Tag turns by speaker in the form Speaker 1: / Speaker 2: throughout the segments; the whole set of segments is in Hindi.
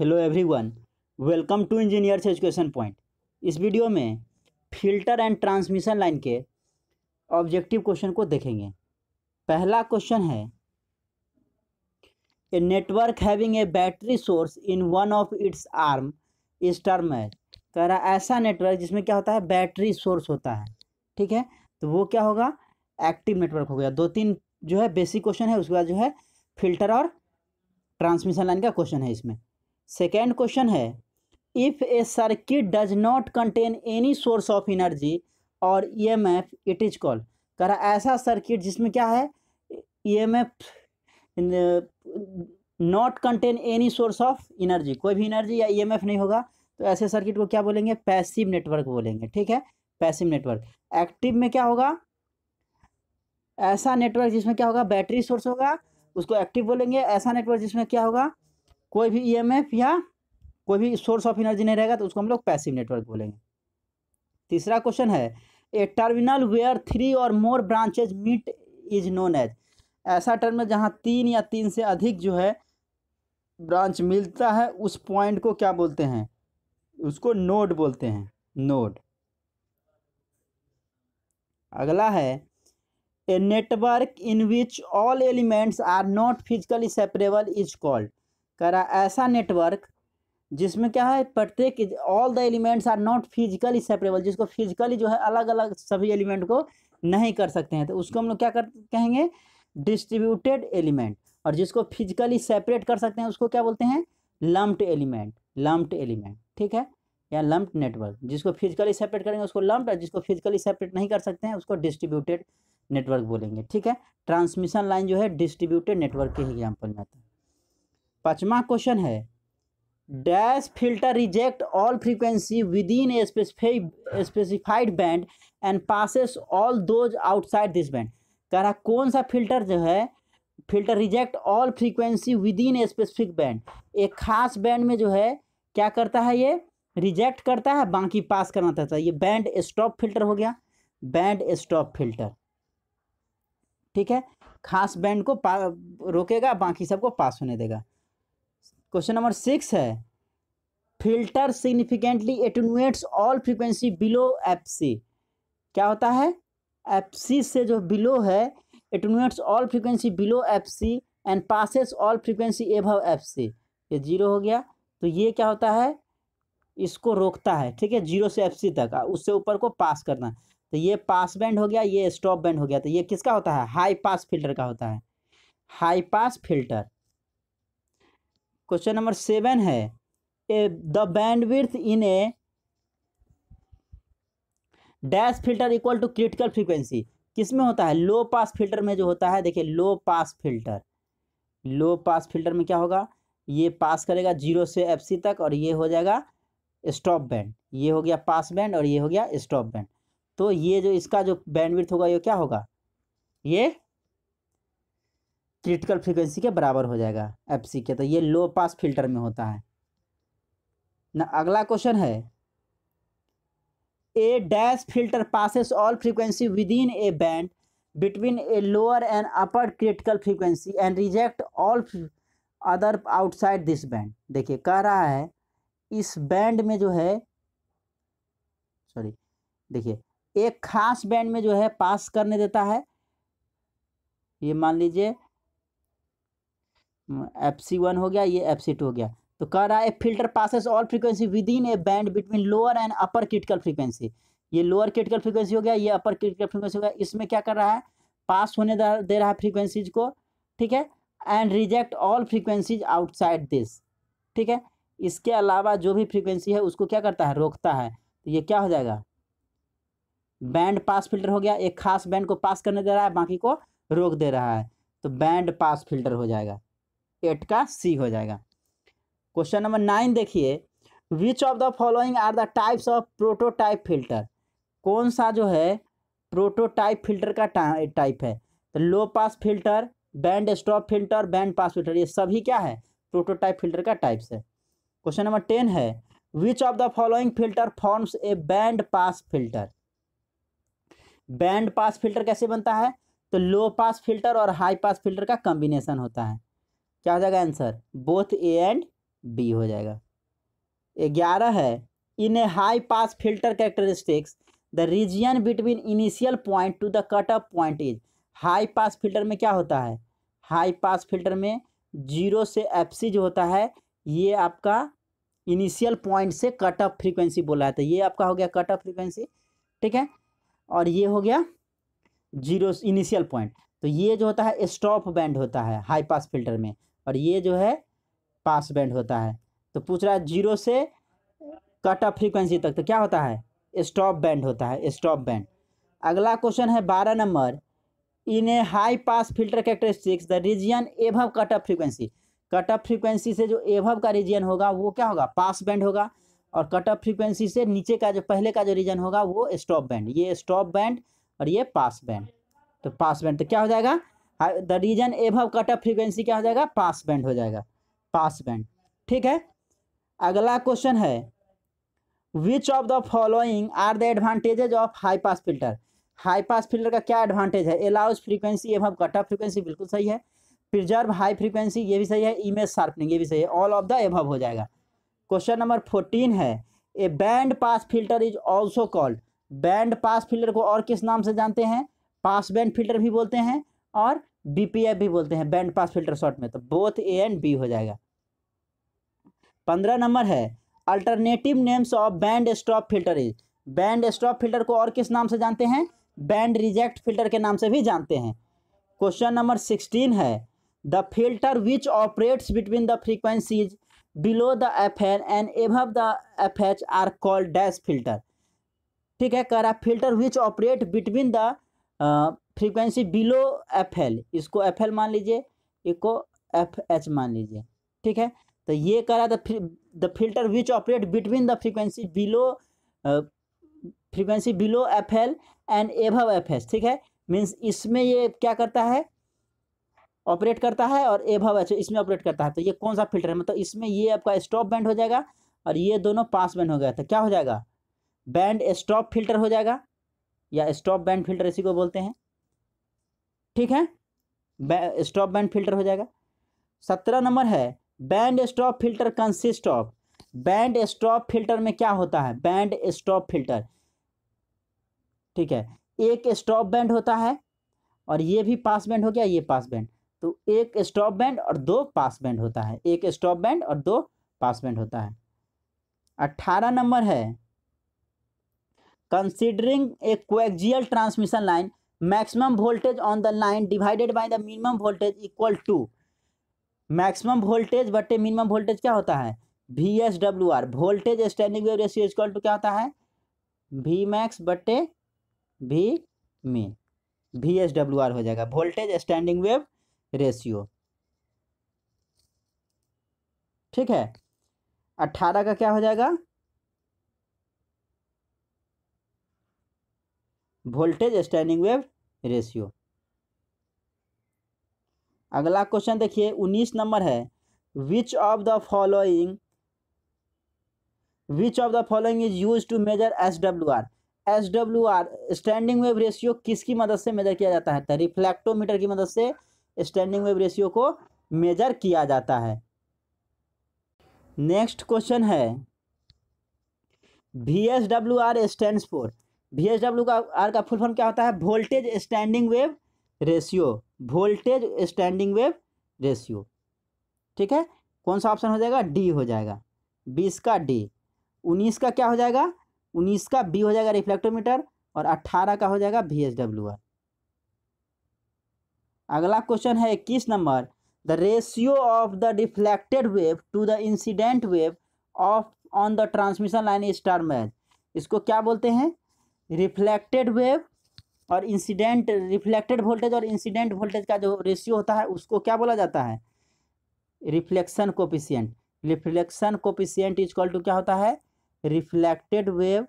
Speaker 1: Hello everyone welcome to engineers education point इस वीडियो में फिल्टर एंड ट्रांसमिशन लाइन के ऑब्जेक्टिव क्वेश्चन को देखेंगे पहला क्वेश्चन है a network having a battery source in one of its arm is term है कह रहा ऐसा नेटवर्क जिसमें क्या होता है बैटरी सोर्स होता है ठीक है तो वो क्या होगा एक्टिव नेटवर्क हो गया दो तीन जो है बेसिक क्वेश्चन है उसके बाद जो है फिल्टर और ट्रांसमिशन लाइन का क्वेश्चन है इसमें सेकेंड क्वेश्चन है if A circuit does not contain any source of energy और E M F it is call कह ऐसा सर्किट जिसमें क्या है E M F not contain any source of energy कोई भी एनर्जी या ई एम एफ नहीं होगा तो ऐसे सर्किट को क्या बोलेंगे पैसिव नेटवर्क बोलेंगे ठीक है पैसिव नेटवर्क एक्टिव में क्या होगा ऐसा नेटवर्क जिसमें क्या होगा बैटरी सोर्स होगा उसको एक्टिव बोलेंगे ऐसा नेटवर्क जिसमें क्या होगा कोई भी ईएमएफ e या कोई भी सोर्स ऑफ एनर्जी नहीं रहेगा तो उसको हम लोग पैसिव नेटवर्क बोलेंगे तीसरा क्वेश्चन है ए terminal where three or more branches meet is known as ऐसा टर्मिनल जहाँ तीन या तीन से अधिक जो है ब्रांच मिलता है उस पॉइंट को क्या बोलते हैं उसको नोड बोलते हैं नोड अगला है a network in which all elements are not physically separable is called करा ऐसा नेटवर्क जिसमें क्या है प्रत्येक all the elements are not physically separable जिसको फिजिकली जो है अलग अलग सभी एलिमेंट को नहीं कर सकते हैं तो उसको हम लोग क्या कर कहेंगे डिस्ट्रीब्यूटेड एलिमेंट और जिसको फिजिकली सेपरेट कर सकते हैं उसको क्या बोलते हैं लम्प्ड एलिमेंट लम्प्ड एलिमेंट ठीक है या लम्प्ड नेटवर्क जिसको फिजिकली सेपरेट करेंगे उसको लम्प्ड और जिसको फिजिकली सेपरेट नहीं कर सकते हैं उसको डिस्ट्रीब्यूटेड नेटवर्क बोलेंगे ठीक है ट्रांसमिशन लाइन जो है डिस्ट्रीब्यूटेड नेटवर्क के एग्जाम्पल में आता है पांचवा क्वेश्चन है hmm. Dash filter reject all frequency within a specified band and passes all those outside this band कह रहा कौन सा फिल्टर जो है filter reject all frequency within specific band एक खास बैंड में जो है क्या करता है ये रिजेक्ट करता है बाकी पास करना चाहता है ये बैंड स्टॉप फिल्टर हो गया बैंड स्टॉप फिल्टर ठीक है खास बैंड को रोकेगा बाकी सबको पास होने देगा क्वेश्चन नंबर सिक्स है filter significantly attenuates all frequency below F C क्या होता है एफ सी से जो बिलो है attenuates all frequency below F C and passes all frequency above F C ये जीरो हो गया तो ये क्या होता है इसको रोकता है ठीक है जीरो से एफ सी तक उससे ऊपर को पास करना तो ये पास बैंड हो गया ये स्टॉप बैंड हो गया तो ये किसका होता है हाई पास फिल्टर का होता है high pass filter question number seven है the bandwidth in a dash filter equal to critical frequency किस में होता है लो पास फिल्टर में जो होता है देखिए लो pass filter low pass filter में क्या होगा ये पास करेगा जीरो से एफ सी तक और ये हो जाएगा स्टॉप बैंड ये हो गया पास बैंड और ये हो गया स्टॉप बैंड तो ये जो इसका जो बैंडविड्थ होगा ये क्या होगा ये क्रिटिकल फ्रिक्वेंसी के बराबर हो जाएगा एफ सी के तो ये लो पास फिल्टर में होता है ना अगला क्वेश्चन है a dash filter passes all frequency within a band between a lower and upper critical frequency and reject all other outside this band देखिए कह रहा है इस बैंड में जो है सॉरी देखिए एक खास बैंड में जो है पास करने देता है ये मान लीजिए एफ सी वन हो गया ये एफ सी टू हो गया तो कह रहा है filter passes all frequency within a band between lower and upper critical frequency ये लोअर क्रिटिकल फ्रीक्वेंसी हो गया ये अपर क्रिटिकल फ्रीक्वेंसी हो गया इसमें क्या कर रहा है पास होने दे रहा है फ्रीक्वेंसीज को ठीक है and reject all frequencies outside this ठीक है इसके अलावा जो भी फ्रीक्वेंसी है उसको क्या करता है रोकता है तो ये क्या हो जाएगा बैंड पास फिल्टर हो गया एक खास बैंड को पास करने दे रहा है बाकी को रोक दे रहा है तो बैंड पास फिल्टर हो जाएगा एट का सी हो जाएगा क्वेश्चन नंबर नाइन देखिए which of the following are the types of prototype filter कौन सा जो है प्रोटोटाइप फिल्टर का टाइप है तो low pass filter band stop filter band pass filter ये सभी क्या है प्रोटोटाइप फिल्टर का टाइप्स है क्वेश्चन नंबर टेन है which of the following filter forms a band pass filter band pass filter कैसे बनता है तो लो पास फिल्टर और हाई पास फिल्टर का कॉम्बिनेशन होता है क्या हो जाएगा answer both A and B हो जाएगा ग्यारह है in a high pass filter characteristics the region between initial point to the cut off point is high pass filter में क्या होता है हाई पास फिल्टर में जीरो से एफ जो होता है ये आपका इनिशियल पॉइंट से कट ऑफ फ्रीक्वेंसी बोला जाता है ये आपका हो गया कट ऑफ फ्रीक्वेंसी ठीक है और ये हो गया जीरो इनिशियल पॉइंट तो ये जो होता है स्टॉप बैंड होता है हाई पास फिल्टर में और ये जो है पास बैंड होता है तो पूछ रहा है जीरो से कट ऑफ फ्रीक्वेंसी तक तो क्या होता है स्टॉप बैंड होता है स्टॉप बैंड अगला क्वेश्चन है बारह नंबर in a high pass filter characteristics the region above cut off frequency cut off frequency से जो एभव का रीजियन होगा वो क्या होगा पास बैंड होगा और कट ऑफ फ्रीक्वेंसी से नीचे का जो पहले का जो रीजन होगा वो स्टॉप बैंड ये स्टॉप बैंड और ये पास बैंड तो पास बैंड तो क्या हो जाएगा the region above cut off frequency क्या हो जाएगा पास बैंड हो जाएगा पास बैंड ठीक है अगला क्वेश्चन है which of the following are the advantages of high pass filter high pass filter का क्या एडवांटेज है allows frequency above cut off frequency बिल्कुल सही है प्रिजर्व हाई फ्रीक्वेंसी ये भी सही है इमेज शार्पनिंग ये भी सही है ऑल ऑफ द एभव हो जाएगा क्वेश्चन नंबर फोर्टीन है a band pass filter is also called band pass filter को और किस नाम से जानते हैं पास बैंड फिल्टर भी बोलते हैं और बी भी बोलते हैं बैंड पास फिल्टर शॉर्ट में तो बोथ ए एंड बी हो जाएगा पंद्रह नंबर है alternative names of band stop filter is band stop filter को और किस नाम से जानते हैं बैंड रिजेक्ट फिल्टर के नाम से भी जानते हैं क्वेश्चन नंबर सिक्सटीन है the filter which operates between the frequencies below the F N and above the F H are called dash filter ठीक है कह रहा filter which operate between the frequency below F L इसको एफ एल मान लीजिए इसको एफ एच मान लीजिए ठीक है तो ये कह रहा है the filter which operate between the frequency below frequency below F L and above F H ठीक है मीन्स इसमें ये क्या करता है ऑपरेट करता है और एभव एच इसमें ऑपरेट करता है तो ये कौन सा फिल्टर है मतलब इसमें ये आपका स्टॉप बैंड हो जाएगा और ये दोनों पास बैंड हो गया तो क्या हो जाएगा बैंड स्टॉप फिल्टर हो जाएगा या स्टॉप बैंड फिल्टर इसी को बोलते हैं ठीक है स्टॉप बैंड फिल्टर हो जाएगा सत्रह नंबर है band stop filter consist of band stop filter में क्या होता है बैंड स्टॉप फिल्टर ठीक है एक स्टॉप बैंड होता है और ये भी पास बैंड हो गया ये पास बैंड तो एक स्टॉप बैंड और दो पास बैंड होता है एक स्टॉप बैंड और दो पास बैंड होता है अट्ठारह नंबर है considering a coaxial transmission line maximum voltage on the line divided by the minimum voltage equal to maximum voltage बटे मिनिमम वोल्टेज क्या होता है V S W R voltage standing wave ratio equal to क्या होता है वी मैक्स बटे V min V S W R हो जाएगा वोल्टेज स्टैंडिंग वेव रेशियो ठीक है अट्ठारह का क्या हो जाएगा वोल्टेज स्टैंडिंग वेव रेशियो अगला क्वेश्चन देखिए उन्नीस नंबर है which of the following which of the following is use to measure S W R S W R standing wave ratio किसकी मदद से मेजर किया जाता है तो रिफ्लेक्टोमीटर की मदद से स्टैंडिंग वेव रेशियो को मेजर किया जाता है नेक्स्ट क्वेश्चन है V S W R stand for V S W का आर का फुल फॉर्म क्या होता है voltage standing wave ratio voltage standing wave ratio ठीक है कौन सा ऑप्शन हो जाएगा डी हो जाएगा बीस का डी उन्नीस का क्या हो जाएगा उन्नीस का बी हो जाएगा रिफ्लेक्टोमीटर और अट्ठारह का हो जाएगा वी एस डब्ल्यू आर अगला क्वेश्चन है इक्कीस नंबर the ratio of the reflected wave to the incident wave of on the transmission line star match इसको क्या बोलते हैं रिफ्लेक्टेड वेव और इंसिडेंट रिफ्लेक्टेड वोल्टेज और इंसिडेंट वोल्टेज का जो रेशियो होता है उसको क्या बोला जाता है reflection coefficient reflection coefficient is call to क्या होता है रिफ्लेक्टेड वेव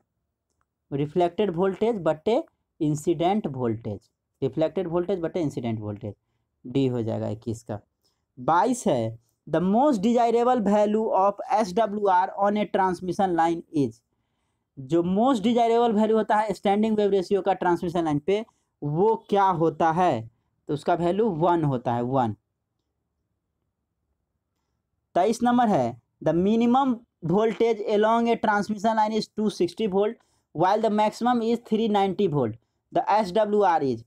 Speaker 1: रिफ्लेक्टेड वोल्टेज बटे इंसिडेंट वोल्टेज रिफ्लेक्टेड वोल्टेज बटे इंसिडेंट वोल्टेज डी हो जाएगा इक्कीस का बाईस है the most desirable value of S W R on a transmission line is जो मोस्ट डिजायरेबल वैल्यू होता है स्टैंडिंग वेव रेशियो का ट्रांसमिशन लाइन पे वो क्या होता है तो उसका वैल्यू वन होता है वन तेईस नंबर है the minimum voltage along a transmission line is two sixty volt while the maximum is three ninety volt the S W R is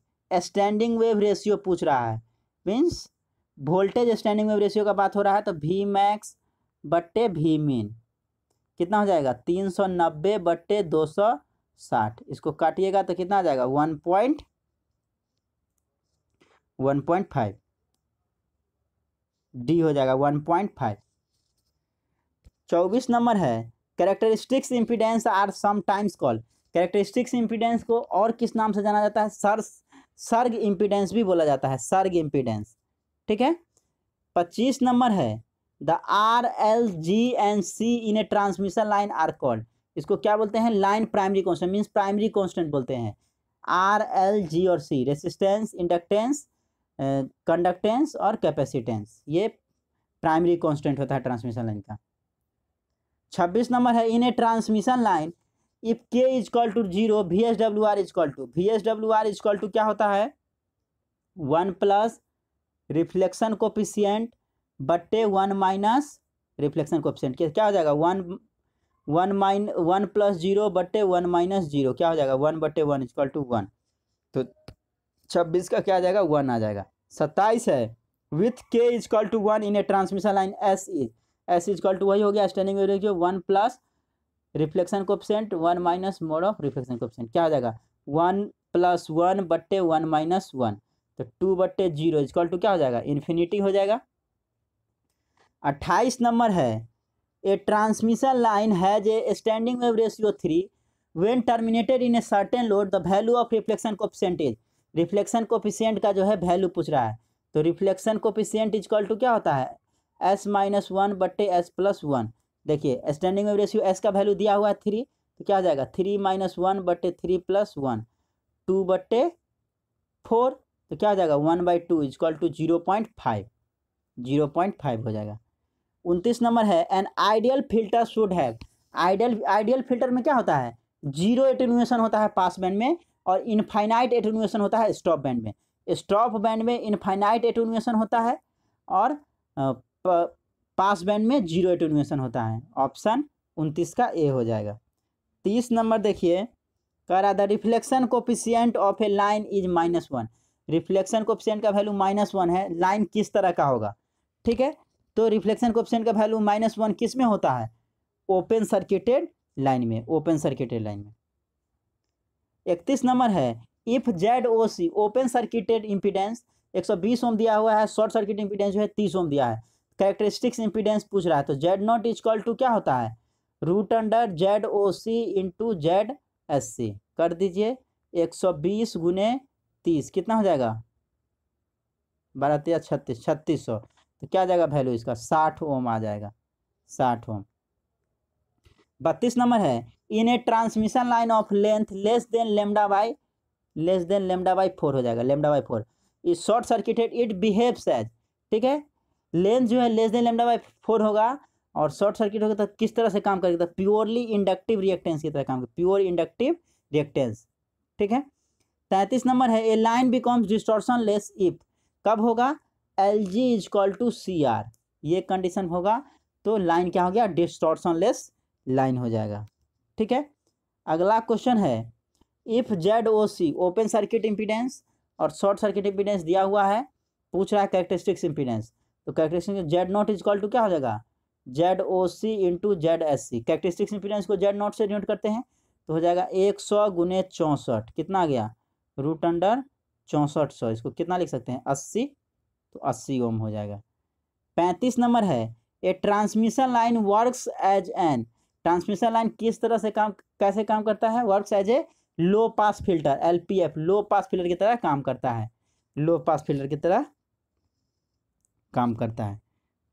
Speaker 1: standing wave ratio पूछ रहा है means voltage standing wave ratio का बात हो रहा है तो वी मैक्स बट्टे वी मीन कितना हो जाएगा तीन सौ नब्बे बट्टे दो सौ साठ इसको काटिएगा तो कितना आ जाएगा one point one point five D हो जाएगा वन पॉइंट फाइव चौबीस नंबर है characteristics impedance are sometimes call characteristics impedance को और किस नाम से जाना जाता है सर सर्ग इम्पिडेंस भी बोला जाता है सर्ग इम्पीडेंस ठीक है पच्चीस नंबर है the R L G and C in a transmission line are called इसको क्या बोलते हैं line primary constant means primary constant बोलते हैं आर एल जी और सी रेसिस्टेंस इंडक्टेंस कंडक्टेंस और कैपेसिटेंस ये प्राइमरी कॉन्स्टेंट होता है ट्रांसमिशन लाइन का छब्बीस नंबर है in a transmission line if K is call to zero V S W R is call to V S W R is call to क्या होता है वन प्लस रिफ्लेक्शन कोपिशियंट बट्टे वन माइनस रिफ्लेक्शन कोफिशेंट क्या हो जाएगा one one min one plus zero बट्टे वन माइनस जीरो क्या हो जाएगा वन बट्टे वन इजक्ल टू वन तो छब्बीस का क्या आ जाएगा वन आ जाएगा सत्ताईस है with K equal to one in a transmission line S is S equal to वही हो गया standing wave ratio one plus reflection coefficient one minus mod of reflection coefficient क्या हो जाएगा वन प्लस वन बट्टे वन माइनस वन तो टू बट्टे जीरो इजक्ल टू क्या हो जाएगा इन्फिनिटी हो जाएगा अट्ठाईस नंबर है a transmission line has a standing wave ratio three when terminated in a certain load the value of reflection coefficient reflection coefficient का जो है वैल्यू पूछ रहा है तो रिफ्लेक्शन कोपिसेंट कॉल टू क्या होता है एस माइनस वन बट्टे एस प्लस वन देखिए स्टैंडिंग वेव रेशियो एस का वैल्यू दिया हुआ है थ्री तो क्या हो जाएगा थ्री माइनस वन बट्टे थ्री प्लस वन टू बट्टे फोर तो क्या हो जाएगा one by two equal to zero point five zero point five हो जाएगा उनतीस नंबर है an ideal filter should have ideal ideal filter में क्या होता है जीरो एटेनुएशन होता है पास बैंड में और इनफाइनाइट एटेनुएशन होता है स्टॉप बैंड में स्टॉप बैंड में इनफाइनाइट एटेनुएशन होता है और पास बैंड में जीरो एटेनुएशन होता है ऑप्शन उनतीस का ए हो जाएगा तीस नंबर देखिए कह रहा था reflection coefficient of a line is minus one reflection coefficient का वैल्यू माइनस वन है लाइन किस तरह का होगा ठीक है तो रिफ्लेक्शन कोफिशिएंट का वैल्यू माइनस वन किस में होता है ओपन सर्किटेड लाइन में ओपन सर्किटेड लाइन में इकतीस नंबर है if Z O C open circuited सौ बीस ओम दिया हुआ है शॉर्ट सर्किट इंपीडेंस जो है तीस ओम दिया है कैरेक्टरिस्टिक्स इम्पीडेंस पूछ रहा है तो Z not is call to क्या होता है root under Z O C into Z S C कर दीजिए एक सौ बीस गुने तीस कितना हो जाएगा बारह तेरह छत्तीस छत्तीस सौ तो क्या जाएगा वैल्यू इसका साठ ओम आ जाएगा साठ ओम बत्तीस नंबर है in a transmission line of length less than lambda by less than lambda by four हो जाएगा lambda by four is short circuited it behaves as ठीक है लेंथ जो है less than lambda by four होगा और शॉर्ट सर्किट होगा तो किस तरह से काम करेगा तो प्योरली इंडक्टिव रिएक्टेंस की तरह काम करेगा प्योर इंडक्टिव रिएक्टेंस ठीक है तैंतीस नंबर है a line becomes distortion less if कब होगा L G is call to C R ये कंडीशन होगा तो लाइन क्या हो गया डिस्टॉर्सन लेस लाइन हो जाएगा ठीक है अगला क्वेश्चन है if Z O C open circuit impedance और शॉर्ट सर्किट इम्पीडेंस दिया हुआ है पूछ रहा है कैरेक्टरिस्टिक्स इम्पीडेंस तो characteristics Z not is call to क्या हो जाएगा Z O C into Z S C characteristics impedance को जेड नॉट से डिनोट करते हैं तो हो जाएगा एक सौ गुने चौंसठ कितना आ गया रूट अंडर चौंसठ सौ इसको कितना लिख सकते हैं अस्सी तो अस्सी ओम हो जाएगा पैंतीस नंबर है a transmission line works as an transmission line किस तरह से काम कैसे काम करता है works as a low pass filter L P F low pass filter की तरह काम करता है लो पास फिल्टर की तरह काम करता है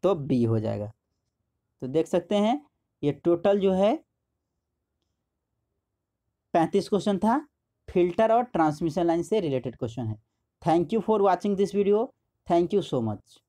Speaker 1: तो बी हो जाएगा तो देख सकते हैं ये टोटल जो है पैंतीस क्वेश्चन था फिल्टर और ट्रांसमिशन लाइन से रिलेटेड क्वेश्चन है thank you for watching this video Thank you so much.